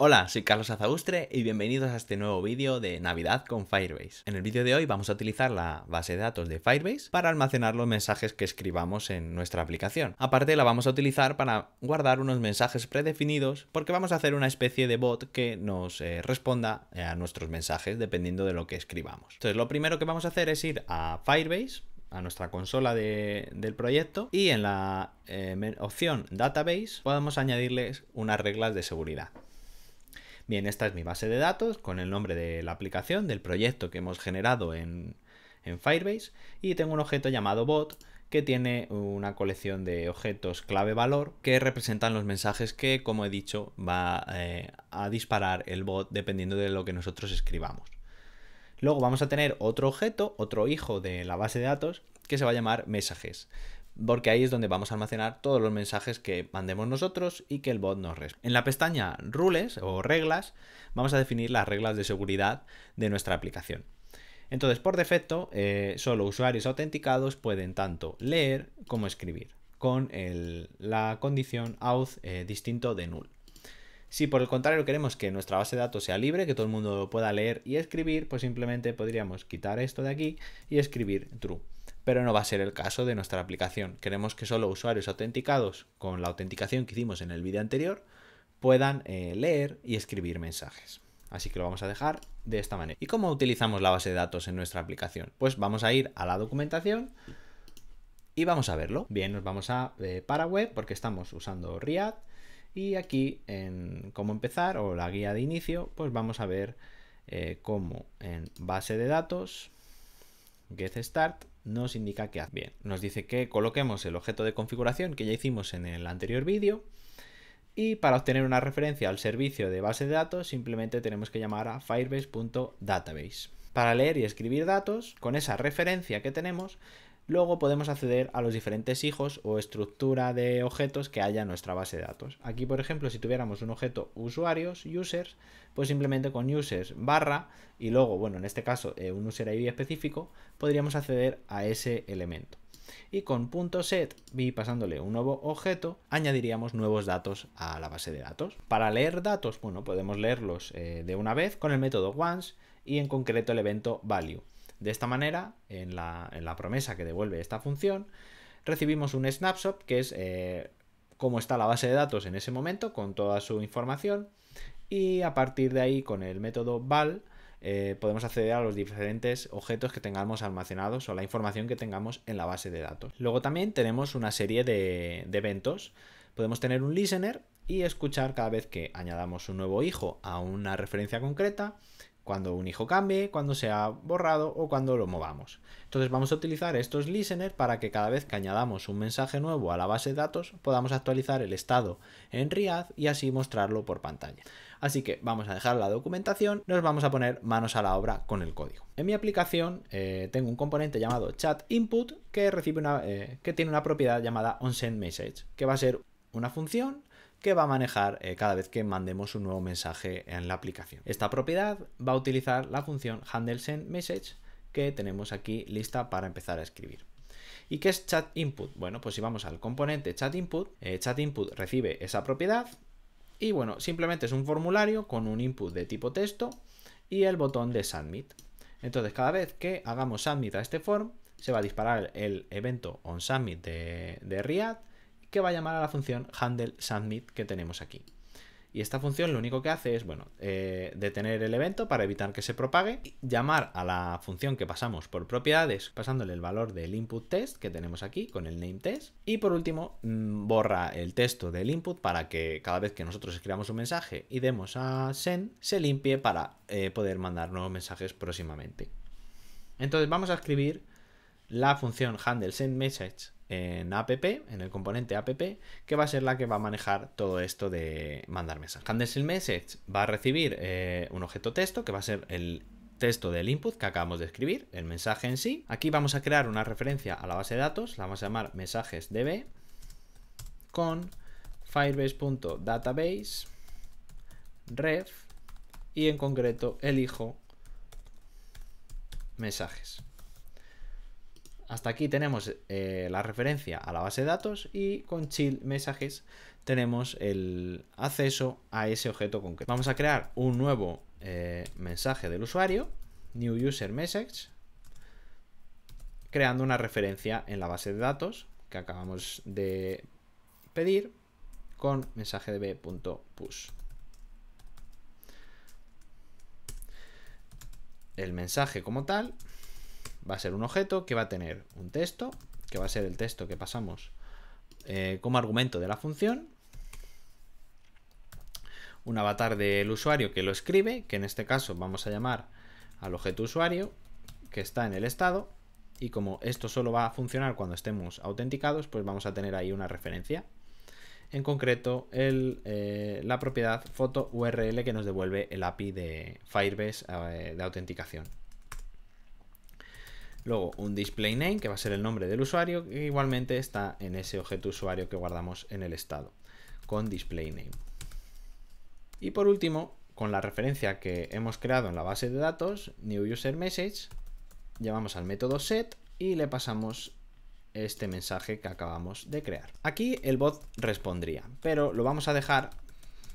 Hola, soy Carlos Azaustre y bienvenidos a este nuevo vídeo de Navidad con Firebase. En el vídeo de hoy vamos a utilizar la base de datos de Firebase para almacenar los mensajes que escribamos en nuestra aplicación. Aparte la vamos a utilizar para guardar unos mensajes predefinidos porque vamos a hacer una especie de bot que nos eh, responda eh, a nuestros mensajes dependiendo de lo que escribamos. Entonces lo primero que vamos a hacer es ir a Firebase, a nuestra consola del proyecto y en la eh, opción Database podemos añadirles unas reglas de seguridad. Bien, esta es mi base de datos con el nombre de la aplicación, del proyecto que hemos generado en, Firebase y tengo un objeto llamado bot que tiene una colección de objetos clave valor que representan los mensajes que, como he dicho, va eh, a disparar el bot dependiendo de lo que nosotros escribamos. Luego vamos a tener otro objeto, otro hijo de la base de datos, que se va a llamar mensajes porque ahí es donde vamos a almacenar todos los mensajes que mandemos nosotros y que el bot nos responda. En la pestaña Rules o Reglas vamos a definir las reglas de seguridad de nuestra aplicación. Entonces, por defecto, eh, solo usuarios autenticados pueden tanto leer como escribir, con la condición auth eh, distinto de null. Si por el contrario queremos que nuestra base de datos sea libre, que todo el mundo pueda leer y escribir, pues simplemente podríamos quitar esto de aquí y escribir true pero no va a ser el caso de nuestra aplicación. Queremos que solo usuarios autenticados con la autenticación que hicimos en el vídeo anterior puedan eh, leer y escribir mensajes. Así que lo vamos a dejar de esta manera. ¿Y cómo utilizamos la base de datos en nuestra aplicación? Pues vamos a ir a la documentación y vamos a verlo. Bien, nos vamos a eh, para porque estamos usando React y aquí en cómo empezar o la guía de inicio, pues vamos a ver eh, cómo en base de datos, get start, nos indica que hace. Bien, nos dice que coloquemos el objeto de configuración que ya hicimos en el anterior vídeo y para obtener una referencia al servicio de base de datos simplemente tenemos que llamar a firebase.database. Para leer y escribir datos, con esa referencia que tenemos, Luego podemos acceder a los diferentes hijos o estructura de objetos que haya en nuestra base de datos. Aquí, por ejemplo, si tuviéramos un objeto usuarios, users, pues simplemente con users barra y luego, bueno, en este caso eh, un user ID específico, podríamos acceder a ese elemento. Y con punto .set y pasándole un nuevo objeto, añadiríamos nuevos datos a la base de datos. Para leer datos, bueno, podemos leerlos eh, de una vez con el método once y en concreto el evento value. De esta manera, en la, promesa que devuelve esta función, recibimos un snapshot que es eh, cómo está la base de datos en ese momento con toda su información y a partir de ahí con el método val eh, podemos acceder a los diferentes objetos que tengamos almacenados o la información que tengamos en la base de datos. Luego también tenemos una serie de eventos. Podemos tener un listener y escuchar cada vez que añadamos un nuevo hijo a una referencia concreta cuando un hijo cambie, cuando se ha borrado o cuando lo movamos. Entonces vamos a utilizar estos listeners para que cada vez que añadamos un mensaje nuevo a la base de datos podamos actualizar el estado en Riad y así mostrarlo por pantalla. Así que vamos a dejar la documentación, nos vamos a poner manos a la obra con el código. En mi aplicación eh, tengo un componente llamado chat input que, recibe una, eh, que tiene una propiedad llamada onSendMessage, que va a ser una función que va a manejar eh, cada vez que mandemos un nuevo mensaje en la aplicación. Esta propiedad va a utilizar la función handleSendMessage que tenemos aquí lista para empezar a escribir. ¿Y qué es chat input? Bueno, pues si vamos al componente ChatInput, input, eh, chat recibe esa propiedad y bueno, simplemente es un formulario con un input de tipo texto y el botón de submit. Entonces, cada vez que hagamos submit a este form, se va a disparar el evento onSubmit de, de React que va a llamar a la función handleSubmit que tenemos aquí. Y esta función lo único que hace es, bueno, eh, detener el evento para evitar que se propague, llamar a la función que pasamos por propiedades, pasándole el valor del input test que tenemos aquí con el name test, y por último mm, borra el texto del input para que cada vez que nosotros escribamos un mensaje y demos a send, se limpie para eh, poder mandar nuevos mensajes próximamente. Entonces vamos a escribir la función handleSendMessage en app, en el componente app, que va a ser la que va a manejar todo esto de mandar mensajes. el message va a recibir eh, un objeto texto que va a ser el texto del input que acabamos de escribir, el mensaje en sí. Aquí vamos a crear una referencia a la base de datos, la vamos a llamar mensajes db con firebase.database ref y en concreto elijo mensajes hasta aquí tenemos eh, la referencia a la base de datos y con chill messages tenemos el acceso a ese objeto concreto. Vamos a crear un nuevo eh, mensaje del usuario, new user message, creando una referencia en la base de datos que acabamos de pedir con mensaje El mensaje como tal va a ser un objeto que va a tener un texto, que va a ser el texto que pasamos eh, como argumento de la función, un avatar del usuario que lo escribe, que en este caso vamos a llamar al objeto usuario, que está en el estado, y como esto solo va a funcionar cuando estemos autenticados, pues vamos a tener ahí una referencia. En concreto, el, eh, la propiedad foto URL que nos devuelve el API de Firebase eh, de autenticación. Luego un display name, que va a ser el nombre del usuario, que igualmente está en ese objeto usuario que guardamos en el estado, con display name. Y por último, con la referencia que hemos creado en la base de datos, new user message, llamamos al método set y le pasamos este mensaje que acabamos de crear. Aquí el bot respondría, pero lo vamos a dejar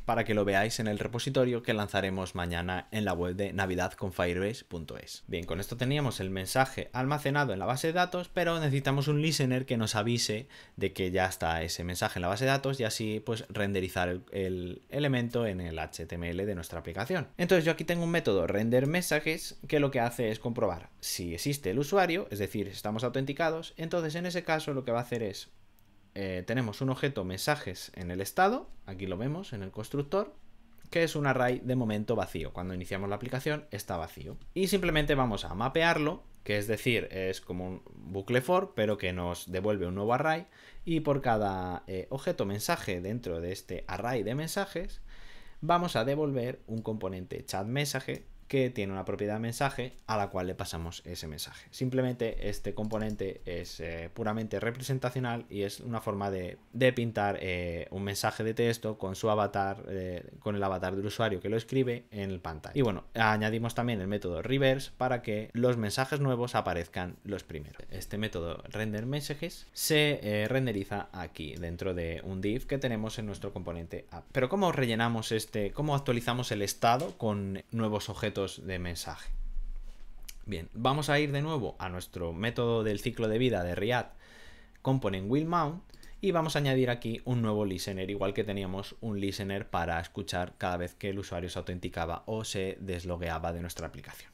para que lo veáis en el repositorio que lanzaremos mañana en la web de navidadconfirebase.es. Bien, con esto teníamos el mensaje almacenado en la base de datos, pero necesitamos un listener que nos avise de que ya está ese mensaje en la base de datos y así pues renderizar el, elemento en el HTML de nuestra aplicación. Entonces yo aquí tengo un método render que lo que hace es comprobar si existe el usuario, es decir, estamos autenticados, entonces en ese caso lo que va a hacer es eh, tenemos un objeto mensajes en el estado, aquí lo vemos en el constructor, que es un array de momento vacío. Cuando iniciamos la aplicación está vacío. Y simplemente vamos a mapearlo, que es decir, es como un bucle for, pero que nos devuelve un nuevo array. Y por cada eh, objeto mensaje dentro de este array de mensajes, vamos a devolver un componente chat mensaje que tiene una propiedad mensaje a la cual le pasamos ese mensaje. Simplemente este componente es eh, puramente representacional y es una forma de, pintar eh, un mensaje de texto con su avatar, eh, con el avatar del usuario que lo escribe en el pantalla. Y bueno, añadimos también el método reverse para que los mensajes nuevos aparezcan los primeros. Este método render messages se renderiza aquí dentro de un div que tenemos en nuestro componente app. Pero ¿cómo rellenamos este, cómo actualizamos el estado con nuevos objetos de mensaje. Bien, vamos a ir de nuevo a nuestro método del ciclo de vida de React Component Will Mount y vamos a añadir aquí un nuevo listener, igual que teníamos un listener para escuchar cada vez que el usuario se autenticaba o se deslogueaba de nuestra aplicación.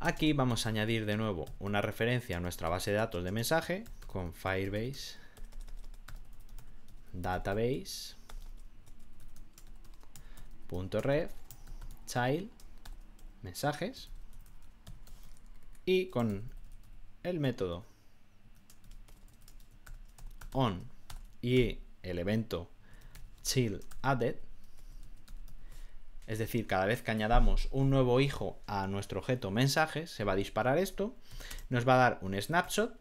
Aquí vamos a añadir de nuevo una referencia a nuestra base de datos de mensaje con Firebase database.ref child mensajes y con el método on y el evento chill added es decir, cada vez que añadamos un nuevo hijo a nuestro objeto mensajes se va a disparar esto, nos va a dar un snapshot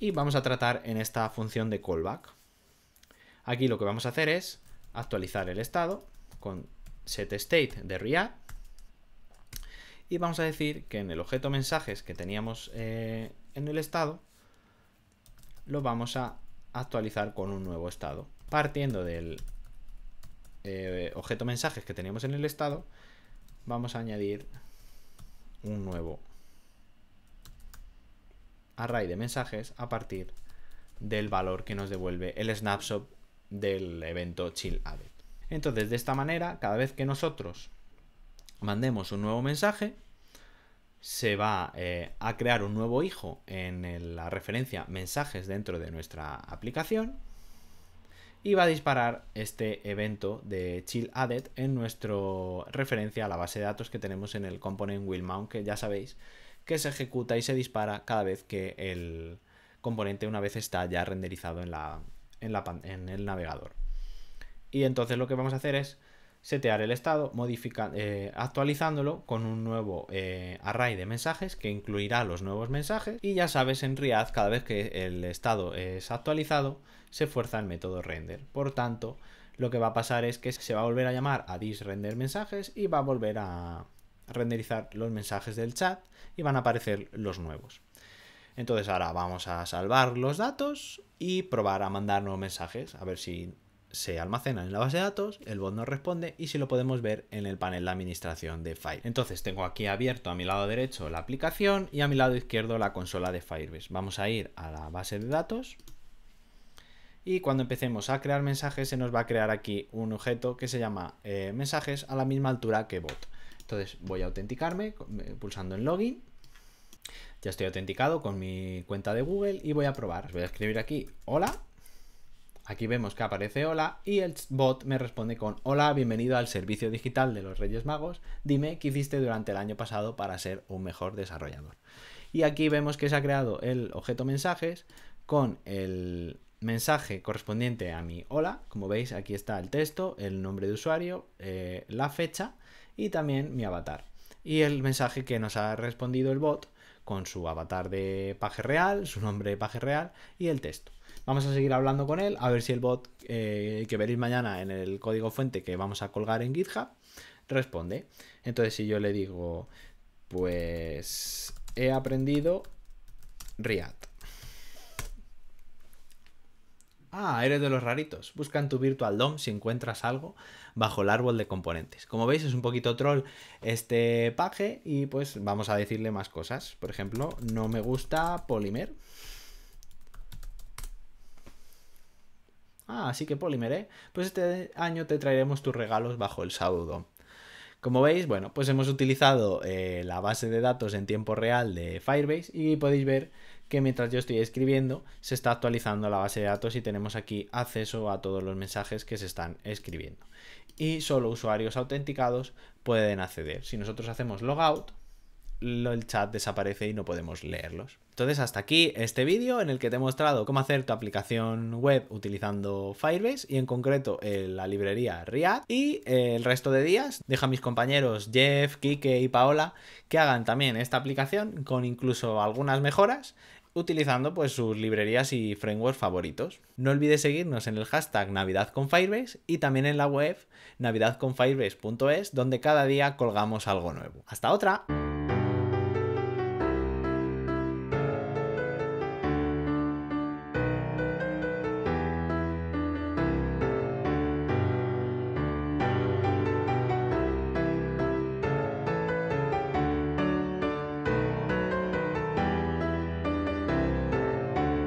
y vamos a tratar en esta función de callback. Aquí lo que vamos a hacer es actualizar el estado con setState de React y vamos a decir que en el objeto mensajes que teníamos eh, en el estado lo vamos a actualizar con un nuevo estado partiendo del eh, objeto mensajes que teníamos en el estado vamos a añadir un nuevo array de mensajes a partir del valor que nos devuelve el snapshot del evento chill entonces, de esta manera, cada vez que nosotros mandemos un nuevo mensaje, se va eh, a crear un nuevo hijo en la referencia mensajes dentro de nuestra aplicación y va a disparar este evento de chill added en nuestra referencia a la base de datos que tenemos en el component will mount que ya sabéis que se ejecuta y se dispara cada vez que el componente una vez está ya renderizado en en la en el navegador. Y entonces lo que vamos a hacer es setear el estado, eh, actualizándolo con un nuevo eh, array de mensajes que incluirá los nuevos mensajes y ya sabes en React cada vez que el estado es actualizado se fuerza el método render. Por tanto, lo que va a pasar es que se va a volver a llamar a mensajes y va a volver a renderizar los mensajes del chat y van a aparecer los nuevos. Entonces ahora vamos a salvar los datos y probar a mandar nuevos mensajes, a ver si se almacena en la base de datos, el bot nos responde y si lo podemos ver en el panel de administración de Firebase. Entonces tengo aquí abierto a mi lado derecho la aplicación y a mi lado izquierdo la consola de Firebase. Vamos a ir a la base de datos y cuando empecemos a crear mensajes se nos va a crear aquí un objeto que se llama eh, mensajes a la misma altura que bot. Entonces voy a autenticarme eh, pulsando en login. Ya estoy autenticado con mi cuenta de Google y voy a probar. voy a escribir aquí hola Aquí vemos que aparece hola y el bot me responde con hola, bienvenido al servicio digital de los Reyes Magos, dime qué hiciste durante el año pasado para ser un mejor desarrollador. Y aquí vemos que se ha creado el objeto mensajes con el mensaje correspondiente a mi hola, como veis aquí está el texto, el nombre de usuario, eh, la fecha y también mi avatar. Y el mensaje que nos ha respondido el bot con su avatar de paje real, su nombre de paje real y el texto. Vamos a seguir hablando con él, a ver si el bot eh, que veréis mañana en el código fuente que vamos a colgar en GitHub responde. Entonces, si yo le digo, pues he aprendido React. Ah, eres de los raritos. Busca en tu Virtual DOM si encuentras algo bajo el árbol de componentes. Como veis, es un poquito troll este paje y pues vamos a decirle más cosas. Por ejemplo, no me gusta Polymer. Ah, así que Polymer, ¿eh? Pues este año te traeremos tus regalos bajo el saludo. Como veis, bueno, pues hemos utilizado eh, la base de datos en tiempo real de Firebase y podéis ver que mientras yo estoy escribiendo se está actualizando la base de datos y tenemos aquí acceso a todos los mensajes que se están escribiendo. Y solo usuarios autenticados pueden acceder. Si nosotros hacemos logout, el chat desaparece y no podemos leerlos. Entonces hasta aquí este vídeo en el que te he mostrado cómo hacer tu aplicación web utilizando Firebase y en concreto eh, la librería React y eh, el resto de días deja a mis compañeros Jeff, Kike y Paola que hagan también esta aplicación con incluso algunas mejoras utilizando pues sus librerías y frameworks favoritos. No olvides seguirnos en el hashtag Navidad con Firebase y también en la web navidadconfirebase.es donde cada día colgamos algo nuevo. Hasta otra.